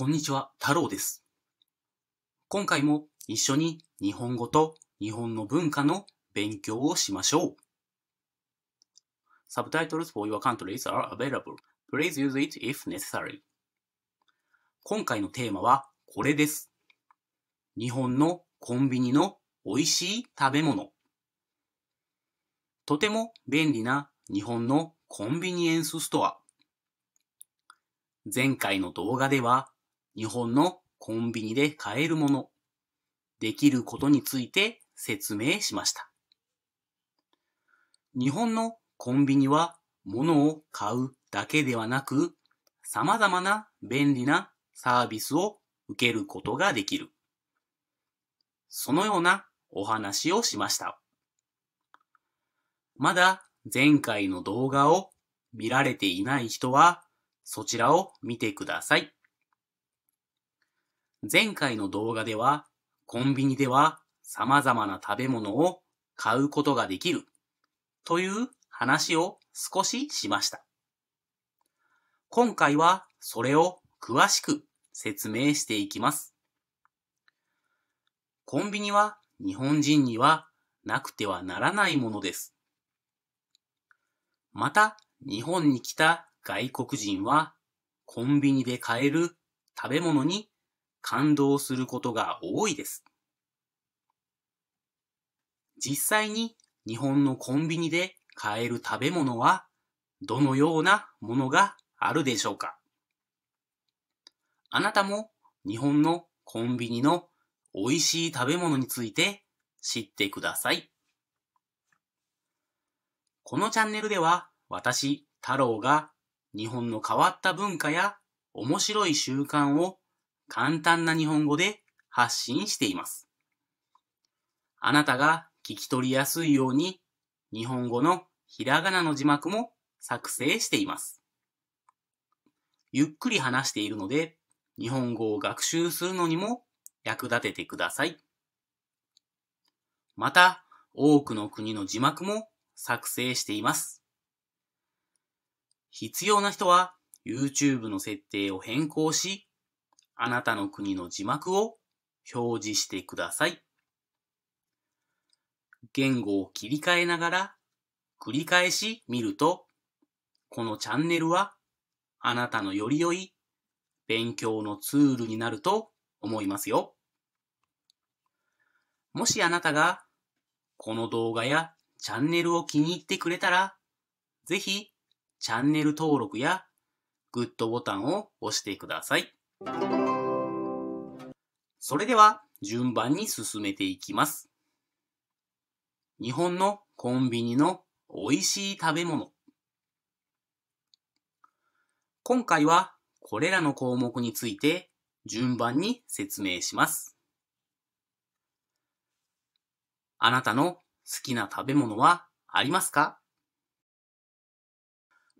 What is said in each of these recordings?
こんにちは、太郎です。今回も一緒に日本語と日本の文化の勉強をしましょう。Subtitles for your countries are available. Please use it if necessary. 今回のテーマはこれです。日本のコンビニの美味しい食べ物。とても便利な日本のコンビニエンスストア。前回の動画では日本のコンビニで買えるもの、できることについて説明しました。日本のコンビニは物を買うだけではなく、様々な便利なサービスを受けることができる。そのようなお話をしました。まだ前回の動画を見られていない人はそちらを見てください。前回の動画では、コンビニでは様々な食べ物を買うことができるという話を少ししました。今回はそれを詳しく説明していきます。コンビニは日本人にはなくてはならないものです。また、日本に来た外国人はコンビニで買える食べ物に感動することが多いです。実際に日本のコンビニで買える食べ物はどのようなものがあるでしょうかあなたも日本のコンビニの美味しい食べ物について知ってください。このチャンネルでは私、太郎が日本の変わった文化や面白い習慣を簡単な日本語で発信しています。あなたが聞き取りやすいように日本語のひらがなの字幕も作成しています。ゆっくり話しているので日本語を学習するのにも役立ててください。また、多くの国の字幕も作成しています。必要な人は YouTube の設定を変更し、あなたの国の字幕を表示してください。言語を切り替えながら繰り返し見ると、このチャンネルはあなたのより良い勉強のツールになると思いますよ。もしあなたがこの動画やチャンネルを気に入ってくれたら、ぜひチャンネル登録やグッドボタンを押してください。それでは順番に進めていきます。日本のコンビニの美味しい食べ物。今回はこれらの項目について順番に説明します。あなたの好きな食べ物はありますか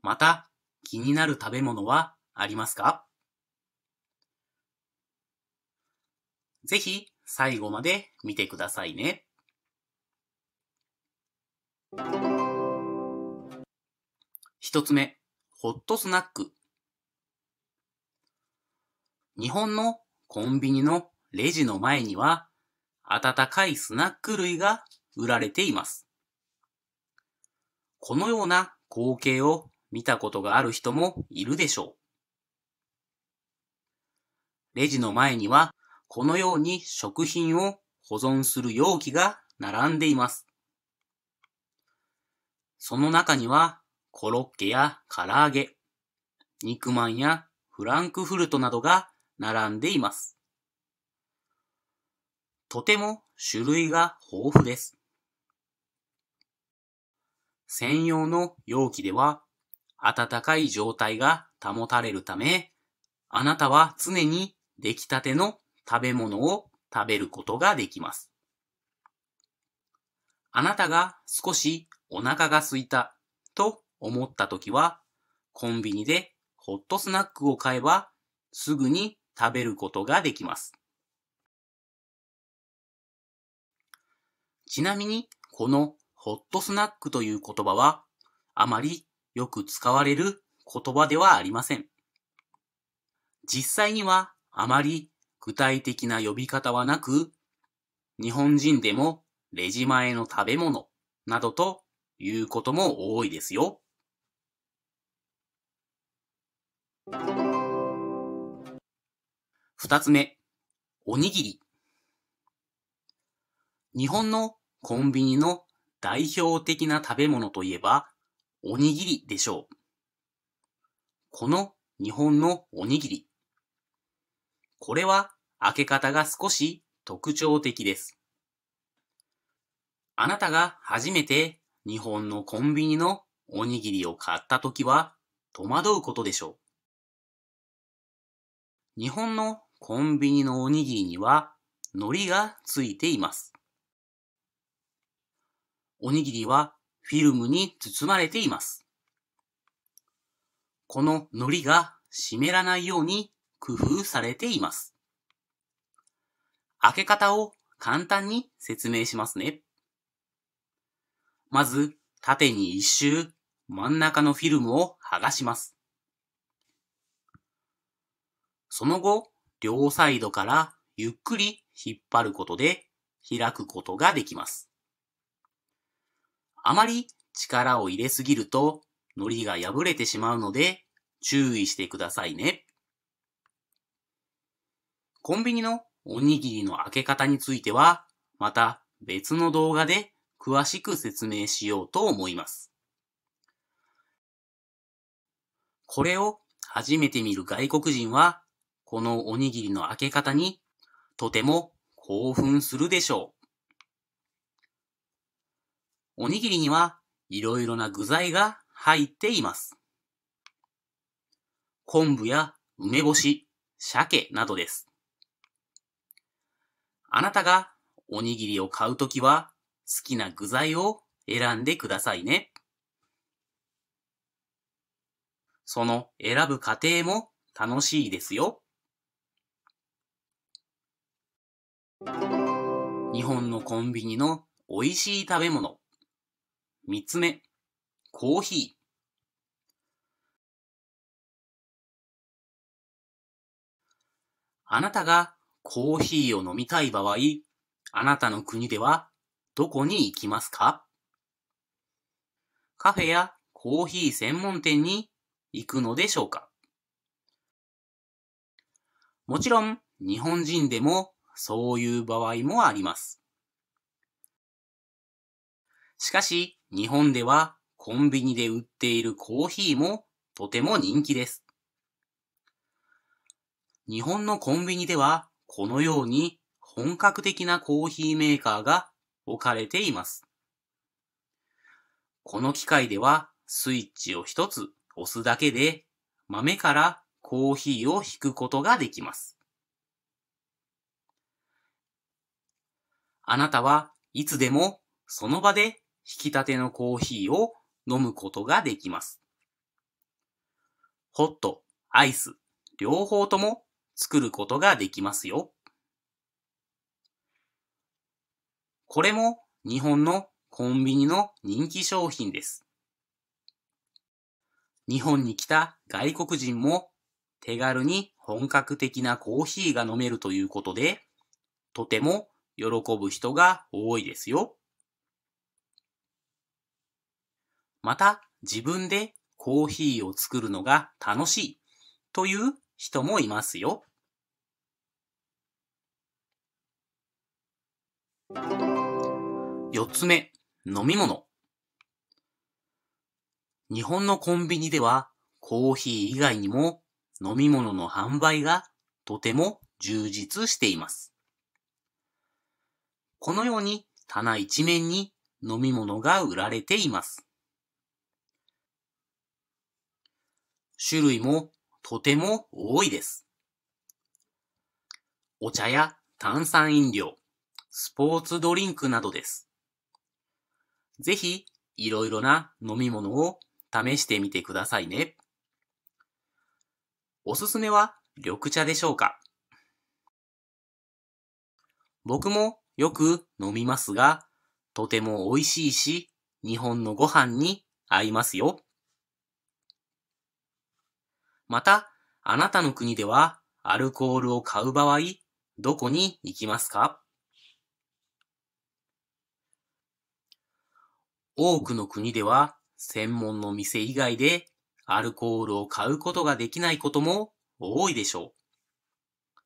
また気になる食べ物はありますかぜひ最後まで見てくださいね。一つ目、ホットスナック。日本のコンビニのレジの前には、温かいスナック類が売られています。このような光景を見たことがある人もいるでしょう。レジの前にはこのように食品を保存する容器が並んでいます。その中には、コロッケや唐揚げ、肉まんやフランクフルトなどが並んでいます。とても種類が豊富です。専用の容器では温かい状態が保たれるため、あなたは常に出来たての食べ物を食べることができます。あなたが少しお腹が空いたと思った時は、コンビニでホットスナックを買えばすぐに食べることができます。ちなみに、このホットスナックという言葉は、あまりよく使われる言葉ではありません。実際にはあまり具体的な呼び方はなく、日本人でもレジ前の食べ物などということも多いですよ。二つ目、おにぎり。日本のコンビニの代表的な食べ物といえば、おにぎりでしょう。この日本のおにぎり。これは開け方が少し特徴的です。あなたが初めて日本のコンビニのおにぎりを買った時は戸惑うことでしょう。日本のコンビニのおにぎりには海苔がついています。おにぎりはフィルムに包まれています。この海苔が湿らないように工夫されています。開け方を簡単に説明しますね。まず、縦に一周、真ん中のフィルムを剥がします。その後、両サイドからゆっくり引っ張ることで開くことができます。あまり力を入れすぎると、糊が破れてしまうので注意してくださいね。コンビニのおにぎりの開け方については、また別の動画で詳しく説明しようと思います。これを初めて見る外国人は、このおにぎりの開け方にとても興奮するでしょう。おにぎりにはいろいろな具材が入っています。昆布や梅干し、鮭などです。あなたがおにぎりを買うときは好きな具材を選んでくださいね。その選ぶ過程も楽しいですよ。日本のコンビニの美味しい食べ物。三つ目、コーヒー。あなたがコーヒーを飲みたい場合、あなたの国ではどこに行きますかカフェやコーヒー専門店に行くのでしょうかもちろん日本人でもそういう場合もあります。しかし日本ではコンビニで売っているコーヒーもとても人気です。日本のコンビニではこのように本格的なコーヒーメーカーが置かれています。この機械ではスイッチを一つ押すだけで豆からコーヒーを引くことができます。あなたはいつでもその場で引き立てのコーヒーを飲むことができます。ホット、アイス、両方とも作ることができますよ。これも日本のコンビニの人気商品です。日本に来た外国人も手軽に本格的なコーヒーが飲めるということで、とても喜ぶ人が多いですよ。また自分でコーヒーを作るのが楽しいという人もいますよ。4つ目、飲み物。日本のコンビニではコーヒー以外にも飲み物の販売がとても充実しています。このように棚一面に飲み物が売られています。種類もとても多いです。お茶や炭酸飲料、スポーツドリンクなどです。ぜひ、いろいろな飲み物を試してみてくださいね。おすすめは緑茶でしょうか僕もよく飲みますが、とても美味しいし、日本のご飯に合いますよ。また、あなたの国ではアルコールを買う場合、どこに行きますか多くの国では専門の店以外でアルコールを買うことができないことも多いでしょう。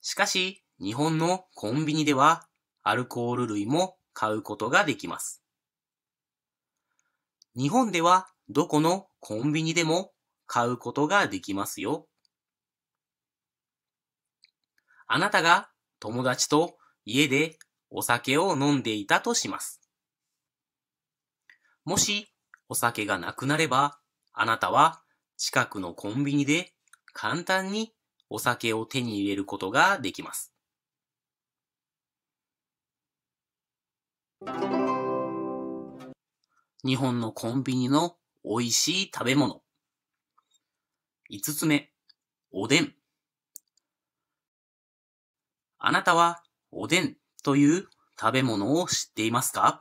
しかし、日本のコンビニではアルコール類も買うことができます。日本ではどこのコンビニでも買うことができますよ。あなたが友達と家でお酒を飲んでいたとします。もしお酒がなくなれば、あなたは近くのコンビニで簡単にお酒を手に入れることができます。日本のコンビニの美味しい食べ物。五つ目、おでん。あなたはおでんという食べ物を知っていますか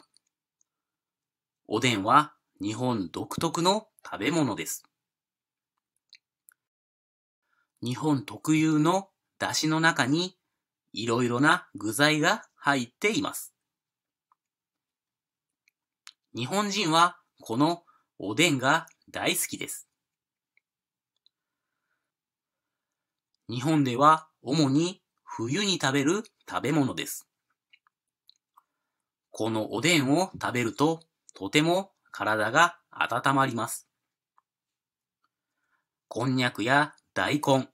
おでんは日本独特の食べ物です。日本特有の出汁の中にいろいろな具材が入っています。日本人はこのおでんが大好きです。日本では主に冬に食べる食べ物です。このおでんを食べるととても体が温まります。こんにゃくや大根、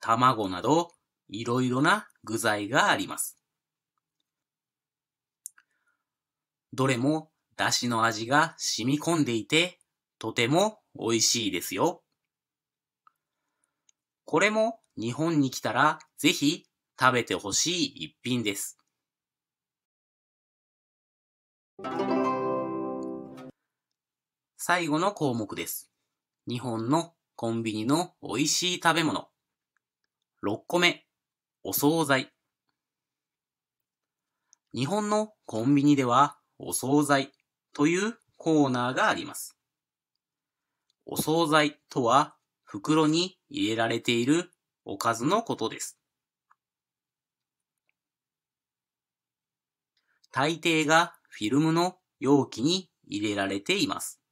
卵などいろいろな具材があります。どれもだしの味が染み込んでいてとても美味しいですよ。これも日本に来たらぜひ食べてほしい一品です。最後の項目です。日本のコンビニの美味しい食べ物。6個目、お惣菜。日本のコンビニではお惣菜というコーナーがあります。お惣菜とは袋に入れられているおかずのことです。大抵がフィルムの容器に入れられています。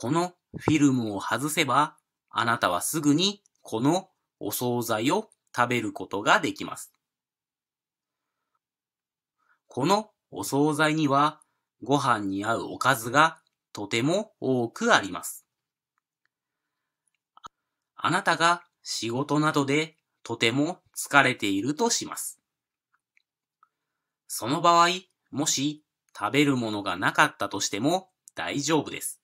このフィルムを外せば、あなたはすぐにこのお惣菜を食べることができます。このお惣菜にはご飯に合うおかずがとても多くあります。あなたが仕事などでとても疲れているとします。その場合、もし食べるものがなかったとしても大丈夫です。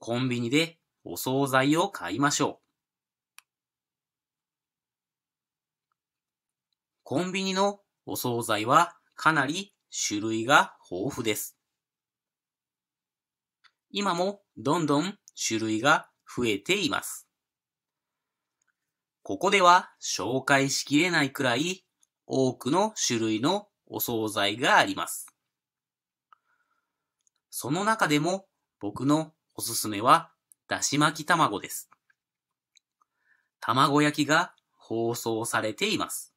コンビニでお惣菜を買いましょう。コンビニのお惣菜はかなり種類が豊富です。今もどんどん種類が増えています。ここでは紹介しきれないくらい多くの種類のお惣菜があります。その中でも僕のおすすめは、だし巻き卵です。卵焼きが放送されています。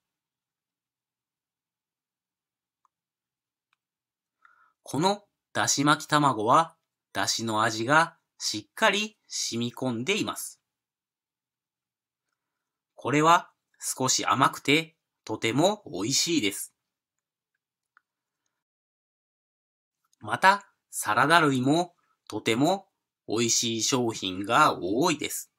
このだし巻き卵は、だしの味がしっかり染み込んでいます。これは少し甘くてとても美味しいです。また、サラダ類もとても美味しい商品が多いです。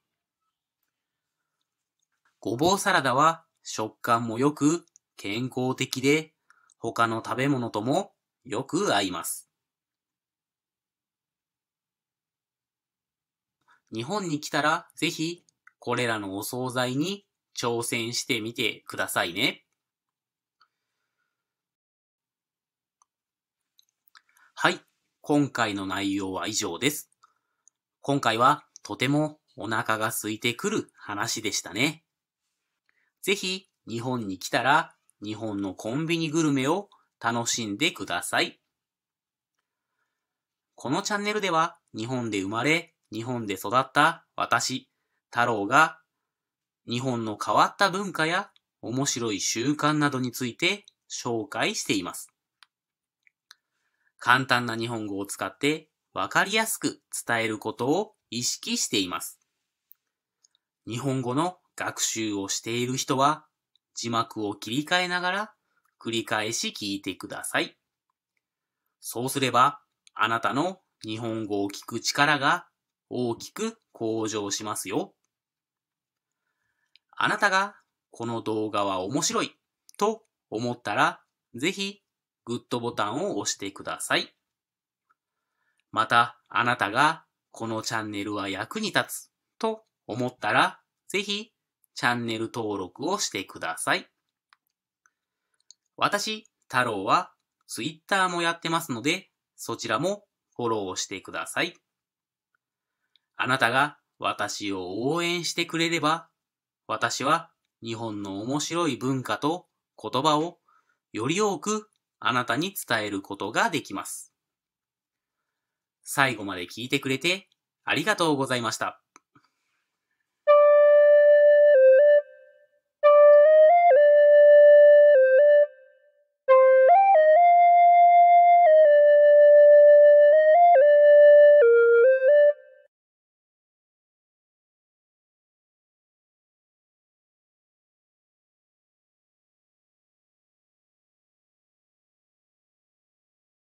ごぼうサラダは食感も良く健康的で他の食べ物ともよく合います。日本に来たらぜひこれらのお惣菜に挑戦してみてくださいね。はい。今回の内容は以上です。今回はとてもお腹が空いてくる話でしたね。ぜひ日本に来たら日本のコンビニグルメを楽しんでください。このチャンネルでは日本で生まれ、日本で育った私、太郎が日本の変わった文化や面白い習慣などについて紹介しています。簡単な日本語を使ってわかりやすく伝えることを意識しています。日本語の学習をしている人は字幕を切り替えながら繰り返し聞いてください。そうすればあなたの日本語を聞く力が大きく向上しますよ。あなたがこの動画は面白いと思ったらぜひグッドボタンを押してください。また、あなたが、このチャンネルは役に立つと思ったら、ぜひ、チャンネル登録をしてください。私、太郎は、ツイッターもやってますので、そちらもフォローしてください。あなたが私を応援してくれれば、私は日本の面白い文化と言葉をより多くあなたに伝えることができます。最後まで聞いてくれてありがとうございました。